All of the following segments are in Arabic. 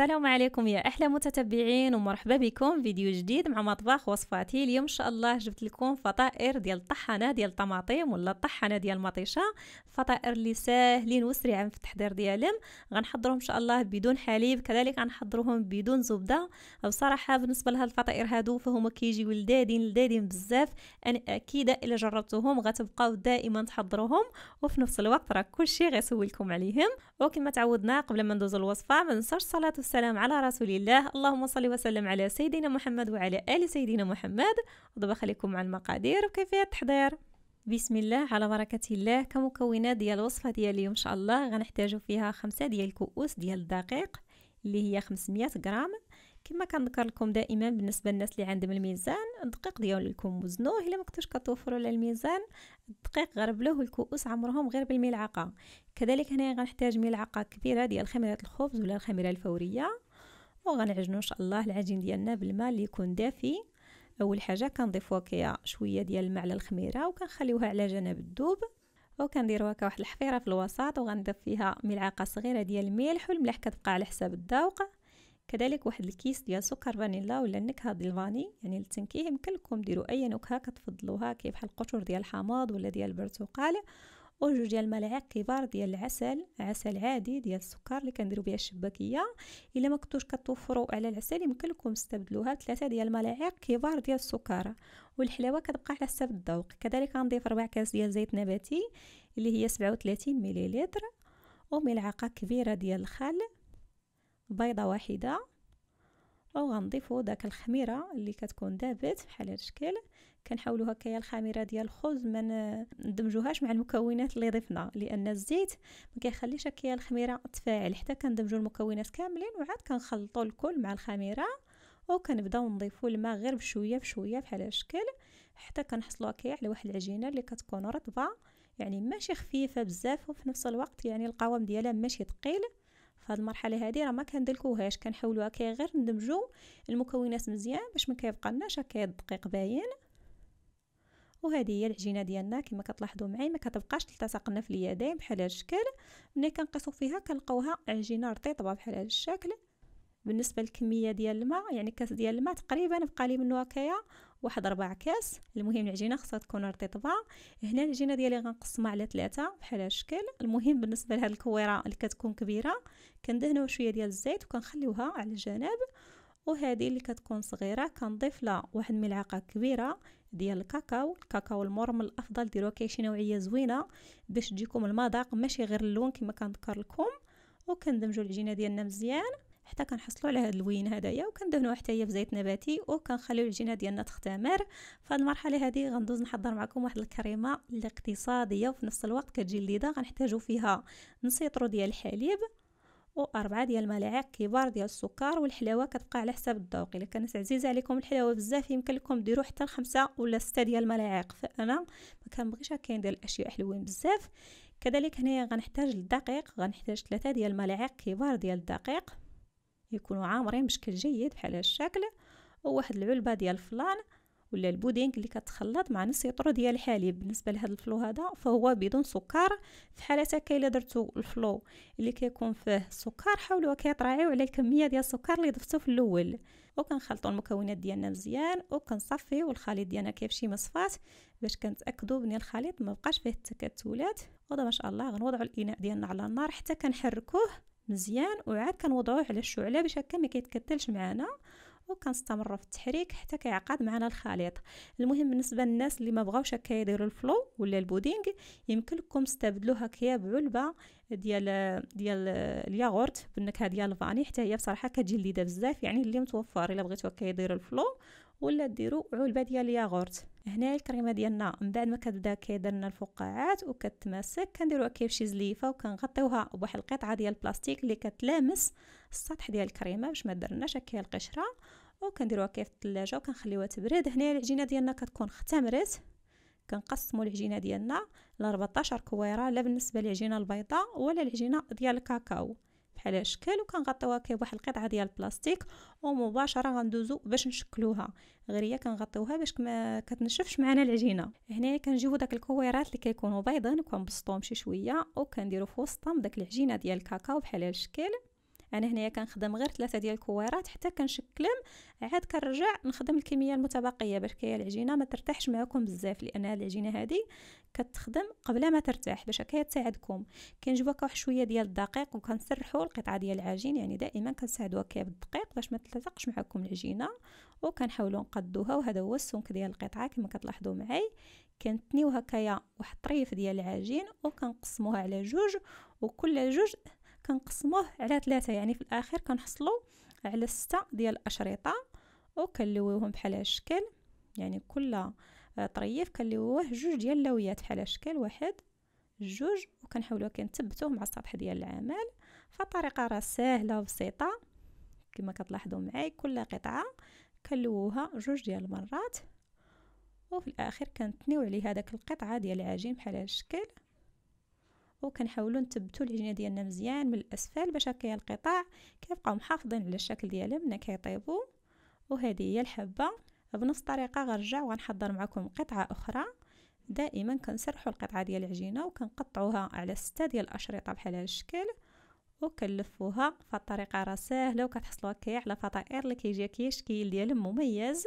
السلام عليكم يا احلى متتبعين ومرحبا بكم فيديو جديد مع مطبخ وصفاتي اليوم ان شاء الله جبت لكم فطائر ديال الطحانه ديال الطماطم ولا الطحانه ديال المطيشه فطائر اللي ساهلين وسريعين في التحضير ديالهم غنحضرهم ان شاء الله بدون حليب كذلك غنحضرهم بدون زبده بصراحه بالنسبه لهاد الفطائر هادو فهما كيجيو لذادين لذادين بزاف انا اكيده الا جربتوهم غتبقاو دائما تحضروهم وفي نفس الوقت راه كلشي غيسولكم عليهم وكما تعودنا قبل ما ندوزو الوصفه ما ننساش صلاه والسلام على رسول الله اللهم صل وسلم على سيدنا محمد وعلى آل سيدنا محمد ودابا خليكم مع المقادير وكيفية التحضير بسم الله على بركة الله كمكونات ديال الوصفة ديال اليوم إن شاء الله غنحتاجو فيها خمسة ديال الكؤوس ديال الدقيق اللي هي 500 غرام كما كنذكر لكم دائما بالنسبه للناس اللي عندهم الميزان الدقيق ديالكم وزنوه الا ما كنتوش كتوفروا على الميزان الدقيق غربلوه الكؤوس عمرهم غير بالملعقه كذلك هنا غنحتاج ملعقه كبيره ديال خميره الخبز ولا الخميره الفوريه وغنعجنوا ان شاء الله العجين ديالنا بالماء اللي يكون دافي اول حاجه كنضيفوا كيا شويه ديال الماء على الخميره وكنخليوها على جنب الدوب هكا واحد الحفيره في الوسط وغنضيف فيها ملعقه صغيره ديال الملح والملح كتبقى على حساب الذوق كذلك واحد الكيس ديال سكر فانيلا ولا النكهه ديال الفاني يعني التنكيه يمكن لكم ديروا اي نكهه كتفضلوها كيف بحال القشور ديال الحامض ولا ديال البرتقال وجوج ديال الملاعق كبار ديال العسل عسل عادي ديال السكر اللي كنديروا بها الشباكيه الا ما كنتوش كتوفروا على العسل يمكن لكم تستبدلوها بثلاثه ديال الملاعق كبار ديال السكر والحلاوه كتبقى على حسب الذوق كذلك غنضيف ربع كاس ديال زيت نباتي اللي هي 37 ملل وملعقه كبيره ديال الخل بيضه واحده او غنضيفو داك الخميره اللي كتكون دابت بحال هذا الشكل كنحاولوا هكايا الخميره ديال الخبز ما ندمجوهاش مع المكونات اللي ضفنا لان الزيت ما كيخليش هكايا الخميره تفاعل حتى كندمجوا المكونات كاملين وعاد كنخلطوا الكل مع الخميره وكنبداو نضيفوا الماء غير بشويه بشويه بحال هذا الشكل حتى كنحصلوا هكايا على واحد العجينه اللي كتكون رطبه يعني ماشي خفيفه بزاف وفي نفس الوقت يعني القوام ديالها ماشي ثقيل فهاد المرحله هذه راه ما كندلكوهاش كنحاولوها كي غير ندمجوا المكونات مزيان باش ما كيبقى لنا شكل الدقيق باين وهذه هي العجينه ديالنا كما كتلاحظوا معايا ما كتبقاش تلتصق لنا في اليدين بحال هذا الشكل ملي كنقيسو فيها كنلقاوها عجينه رطيطبه بحال هذا الشكل بالنسبه للكميه ديال الماء يعني كاس ديال الماء تقريبا بقى لي منه هكايا واحد ربع كاس المهم العجينه خصها تكون رطيطبه هنا العجينه ديالي غنقسمها على ثلاثه بحال الشكل المهم بالنسبه لهاد الكويره اللي كتكون كبيره كندهنوا شويه ديال الزيت وكنخليوها على الجناب وهذه اللي كتكون صغيره كنضيف لها واحد الملعقه كبيره ديال الكاكاو الكاكاو المرمل الافضل ديروه كاين شي نوعيه زوينه باش تجيكم المذاق ماشي غير اللون كما كنذكر لكم وكندمجوا العجينه ديالنا مزيان حتى كنحصلوا على هذا اللوين هدايا وكندهنوه حتى هي بزيت نباتي وكنخليو العجينه ديالنا تختمر في هذه المرحله هذه غندوز نحضر معكم واحد الكريمه اللي اقتصاديه وفي نفس الوقت كتجي لذيذه غنحتاجو فيها نص لتر ديال الحليب وأربعة ديال الملاعق كبار ديال السكر والحلاوة كتبقى على حساب الذوق إلا كانت عزيزة عليكم الحلاوة بزاف يمكن لكم ديروا حتى لخمسة ولا ستة ديال الملاعق فأنا ما كنبغيش ديال الأشياء حلوين بزاف كذلك هنايا غنحتاج الدقيق غنحتاج ثلاثة ديال الملاعق كبار ديال الدقيق يكونوا عامرين بشكل جيد بحال هاد الشكل وواحد العلبه ديال الفلان ولا البودينغ اللي كتخلط مع نص يطرو ديال الحليب بالنسبه لهذا الفلو هذا فهو بدون سكر في حاله هكا الا درتو الفلو اللي كيكون فيه السكر حاولوا كيطراعيو على الكميه ديال السكر اللي ضفتو في الاول وكنخلطوا المكونات ديالنا مزيان وكنصفيو الخليط ديالنا كيف شي مصفات باش كنتاكدوا بان الخليط ما بقاش فيه التكتلات ودابا ان شاء الله غنوضعوا الاناء ديالنا على النار حتى كنحركوه مزيان وعاد كنوضعوه على الشعله باش هكا ما كيتكتلش معانا وكنستمروا في التحريك حتى كيعقد معنا الخليط المهم بالنسبه للناس اللي ما بغاوش هكا يديروا الفلو ولا البودينغ يمكن لكم تستبدلوا هكا بعلبه ديال ديال الياغورت بالنكهه ديال الفاني حتى هي بصراحه كتجي لذيذه بزاف يعني اللي متوفر الا بغيتو هكا يديروا الفلو ولا ديروا علبه ديال الياغورت هنا الكريمه ديالنا من بعد ما كتبدا كيدير لنا الفقاعات وكتماسك كنديروها كيف شي زليفه وكنغطيوها بواحد القطعه ديال البلاستيك اللي كتلامس السطح ديال الكريمه باش ما درناش هكا القشره وكنديروها كيف في الثلاجه وكنخليوها تبرد هنا العجينه ديالنا كتكون اختمرت كنقسموا العجينه ديالنا ل 14 كويره لا بالنسبه للعجينه البيضاء ولا العجينه ديال الكاكاو بحال هالشكل وكنغطيوها كي بواحد القطعه ديال البلاستيك ومباشره غندوزو باش نشكلوها غير هي كنغطيوها باش ما كتنشفش معنا العجينه هنايا كنجيبو داك الكويرات اللي كيكونوا بيضان وكنبسطوهم شي شويه وكنديرو في وسطهم داك العجينه ديال الكاكاو بحال الشكل انا هنايا كنخدم غير ثلاثه ديال الكويرات حتى كنشكلهم عاد كنرجع نخدم الكميه المتبقيه باش كي العجينه ما ترتاحش معكم بزاف لان العجينه هذه كتخدم قبل ما ترتاح باش هكا تساعدكم كنجيبوها واحد شويه ديال الدقيق وكنسرحوا القطعه ديال العجين يعني دائما كنساعدوها كي بالدقيق باش ما تلتصقش معكم العجينه وكنحاولوا نقدوها وهذا هو السمك ديال القطعه كما كتلاحظوا معي كنتنيو هكايا واحد الطريف ديال العجين وكنقسموها على جوج وكل جوج كنقسموه على ثلاثة يعني في الآخر كنحصلو على ستة ديال الأشرطة وكنلويوهم بحال هالشكل يعني كل آه، طريف كنلويوه جوج ديال اللويات بحال هالشكل واحد جوج وكنحاولو كنثبتوه مع السطح ديال العمل فالطريقة راه سهلة وبسيطة كما كتلاحظوا معايا كل قطعة كنلووها جوج ديال المرات وفي الآخر كنتنيو عليه هذاك القطعة ديال العجين بحال الشكل وكنحاولوا نثبتوا العجينه ديالنا مزيان من الاسفل باش هكا القطاع كيبقاو محافظين على الشكل ديالهم ملي كيطيبوا وهذه هي الحبه بنفس الطريقه غنرجع وغنحضر معكم قطعه اخرى دائما كنسرحوا القطعه ديال العجينه وكنقطعوها على سته ديال الاشرطه بحال هذا الشكل وكنلفوها فالطريقه راه ساهله وكتحصلوا هكايا على فطائر اللي كيجي كيشكيل ديالهم مميز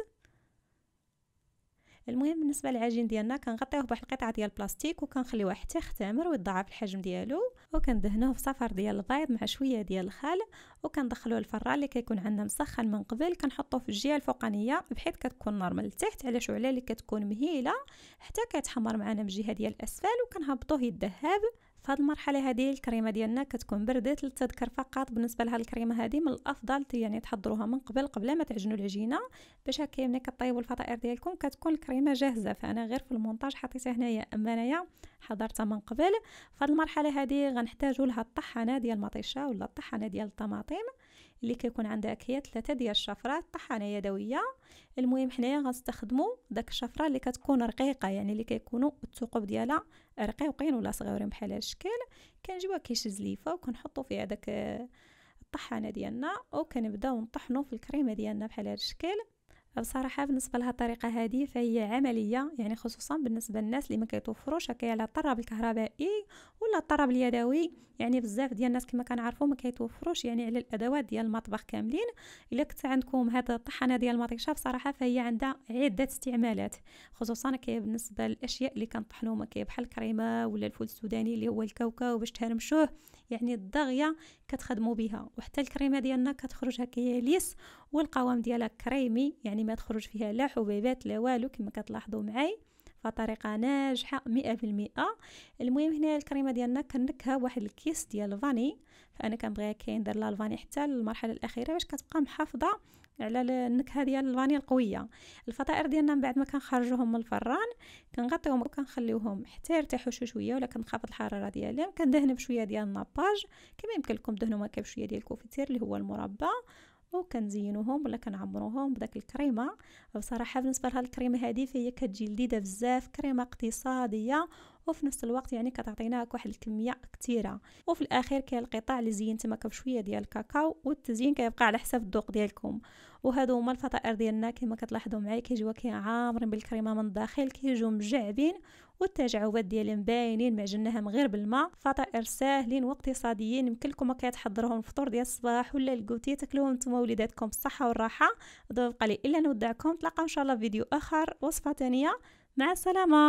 المهم بالنسبه للعجين ديالنا كنغطيوه بواحد القطعه ديال البلاستيك وكنخليوه حتى يختمر ويتضاعف الحجم ديالو وكندهنوه في صفر ديال البيض مع شويه ديال الخل وكندخلوه الفران اللي كيكون عندنا مسخن من قبل كنحطوه في الجهه الفوقانيه بحيث كتكون نورمال لتحت على شعله اللي كتكون مهيله حتى كيتحمر معنا من الجهه ديال الاسفل وكنهبطوه يدهب فهاد المرحله هذه الكريمه ديالنا كتكون بردات للتذكر فقط بالنسبه لهاد الكريمه هذه من الافضل يعني تحضروها من قبل قبل ما تعجنوا العجينه باش هكا ملي كطيبوا الفطائر ديالكم كتكون الكريمه جاهزه فانا غير في المونتاج حطيتها هنايا اما انايا حضرتها من قبل فهاد المرحله هذه غنحتاجوا لها الطحانه ديال المطيشه ولا الطحانه ديال الطماطم اللي كيكون عندك هي ثلاثه ديال الشفرات طحانه يدويه المهم حنايا غنستخدموا داك الشفره اللي كتكون رقيقه يعني اللي كيكونوا الثقوب ديالها رقيقين ولا صغيرين بحال هاد الشكل كنجيبوها كيش زليفه وكنحطوا فيها داك الطحانه ديالنا وكنبداو نطحنوا في الكريمه ديالنا بحال هاد الشكل بصراحه بالنسبه لهاد الطريقه هذه فهي عمليه يعني خصوصا بالنسبه للناس اللي ما كيتوفروش هكايا على الطراب الكهربائي ولا الطراب اليدوي يعني بزاف ديال الناس كما كنعرفوا ما كيتوفروش يعني على الادوات ديال المطبخ كاملين الا كنت عندكم هاد الطحانه ديال المطيشه بصراحه فهي عندها عده استعمالات خصوصا كي بالنسبه للاشياء اللي كنطحنوا ما كي بحال الكريمه ولا الفول السوداني اللي هو الكاوكاو باش تهرمشوه يعني الضغية كتخدموا بها وحتى الكريمه ديالنا كتخرج هكا ليس والقوام ديالها كريمي يعني ما تخرج فيها لا حبيبات لا والو كما كتلاحظوا معايا فطريقه ناجحه مئة بالمئة المهم هنا الكريمه ديالنا كنكها واحد الكيس ديال الفاني فانا كنبغيها كاين كندير لها الفاني حتى للمرحله الاخيره باش كتبقى محافظه على النكهه ديال الفاني القويه الفطائر ديالنا من بعد ما كنخرجوهم من الفران كنغطيوهم وكنخليوهم حتى يرتاحوا شو شويه ولا كنخفض الحراره ديالهم كندهن بشويه ديال الناباج كما يمكن لكم دهنوا مكا بشويه ديال الكوفيتير اللي هو المربى وكنزينوهم ولا كنعمروهم بداك الكريمه بصراحه بالنسبه لهاد الكريمه هذه فهي كتجي لذيذه بزاف كريمه اقتصاديه وفي نفس الوقت يعني كتعطينا واحد الكميه كثيره وفي الاخير كاين القطع اللي زين تماك بشويه ديال الكاكاو والتزيين كيبقى على حسب الذوق ديالكم وهادو هما الفطائر ديالنا كما كتلاحظوا معايا كيجيو كيعامرين بالكريمه من الداخل كيجيو مجعبين والتجاوبات ديالهم باينين ما غير بالماء فطائر ساهلين واقتصاديين يمكن لكم كيتحضروهم الفطور ديال الصباح ولا الكوتي تاكلوهم نتوما وليداتكم بالصحه والراحه بقى لي الا نودعكم نتلاقاو ان شاء الله فيديو اخر وصفه ثانيه مع السلامه